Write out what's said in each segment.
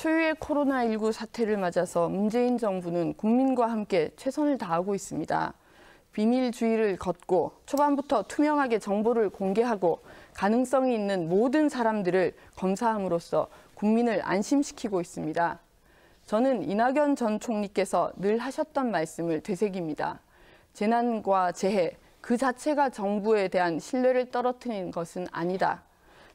초유의 코로나19 사태를 맞아서 문재인 정부는 국민과 함께 최선을 다하고 있습니다. 비밀주의를 걷고 초반부터 투명하게 정보를 공개하고 가능성이 있는 모든 사람들을 검사함으로써 국민을 안심시키고 있습니다. 저는 이낙연 전 총리께서 늘 하셨던 말씀을 되새깁니다. 재난과 재해 그 자체가 정부에 대한 신뢰를 떨어뜨린 것은 아니다.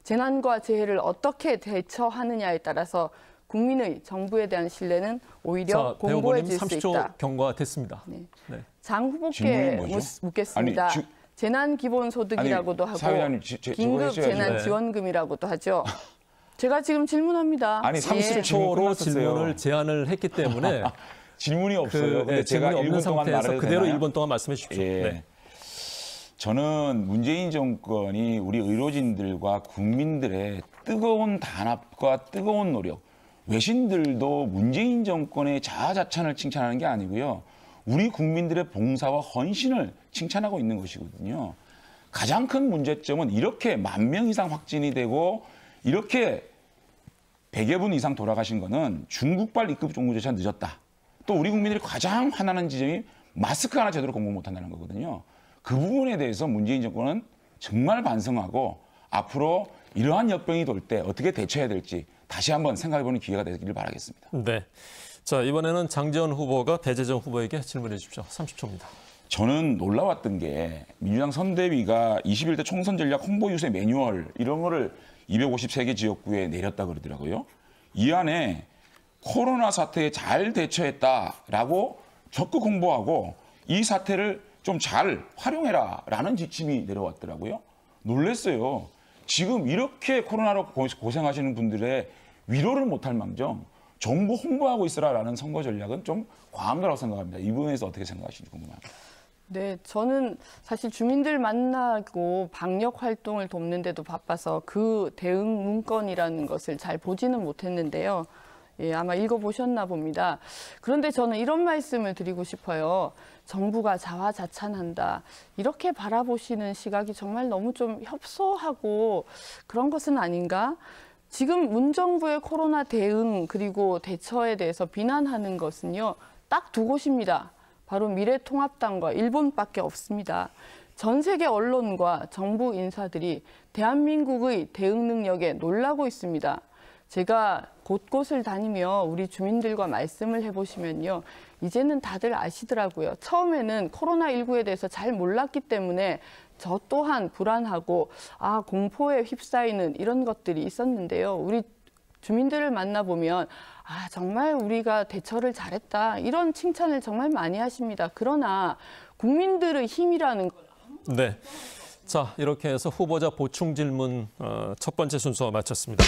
재난과 재해를 어떻게 대처하느냐에 따라서 국민의 정부에 대한 신뢰는 오히려 자, 공고해질 수 있다. 경과 됐습니다. 네. 네. 장 후보께 묻겠습니다. 아니, 지... 재난 기본 소득이라고도 하고 사회자님, 지, 제, 긴급 재난 네. 지원금이라고도 하죠. 제가 지금 질문합니다. 아니 30초로 예. 질문을 제안을 했기 때문에 질문이 그, 없어요. 그, 네, 제가 질문이 없는 상태에서 그대로 1분 동안 말씀해 주십시오. 예. 네. 저는 문재인 정권이 우리 의료진들과 국민들의 뜨거운 단합과 뜨거운 노력 외신들도 문재인 정권의 자아자찬을 칭찬하는 게 아니고요. 우리 국민들의 봉사와 헌신을 칭찬하고 있는 것이거든요. 가장 큰 문제점은 이렇게 만 명 이상 확진이 되고 이렇게 100여 분 이상 돌아가신 거는 중국발 입국 종구 조차 늦었다. 또 우리 국민들이 가장 화나는 지점이 마스크 하나 제대로 공급 못한다는 거거든요. 그 부분에 대해서 문재인 정권은 정말 반성하고 앞으로 이러한 역병이 돌 때 어떻게 대처해야 될지 다시 한번 생각해보는 기회가 되기를 바라겠습니다. 네. 자 이번에는 장재원 후보가 배재정 후보에게 질문해 주십시오. 30초입니다. 저는 놀라웠던 게 민주당 선대위가 21대 총선 전략 홍보 유세 매뉴얼 이런 거를 253개 지역구에 내렸다 그러더라고요. 이 안에 코로나 사태에 잘 대처했다라고 적극 홍보하고 이 사태를 좀 잘 활용해라라는 지침이 내려왔더라고요. 놀랬어요. 지금 이렇게 코로나로 고생하시는 분들의 위로를 못할 망정 정부 홍보하고 있으라라는 선거 전략은 좀 과한 거라고 생각합니다. 이 부분에서 어떻게 생각하시는지 궁금합니다. 네, 저는 사실 주민들 만나고 방역 활동을 돕는데도 바빠서 그 대응 문건이라는 것을 잘 보지는 못했는데요. 예, 아마 읽어보셨나 봅니다. 그런데 저는 이런 말씀을 드리고 싶어요. 정부가 자화자찬한다. 이렇게 바라보시는 시각이 정말 너무 좀 협소하고 그런 것은 아닌가? 지금 문정부의 코로나 대응 그리고 대처에 대해서 비난하는 것은요. 딱 두 곳입니다. 바로 미래통합당과 일본밖에 없습니다. 전 세계 언론과 정부 인사들이 대한민국의 대응 능력에 놀라고 있습니다. 제가 곳곳을 다니며 우리 주민들과 말씀을 해보시면요. 이제는 다들 아시더라고요. 처음에는 코로나19에 대해서 잘 몰랐기 때문에 저 또한 불안하고 아 공포에 휩싸이는 이런 것들이 있었는데요. 우리 주민들을 만나보면 아 정말 우리가 대처를 잘했다 이런 칭찬을 정말 많이 하십니다. 그러나 국민들의 힘이라는 걸 네. 자 이렇게 해서 후보자 보충 질문 어, 첫 번째 순서 마쳤습니다.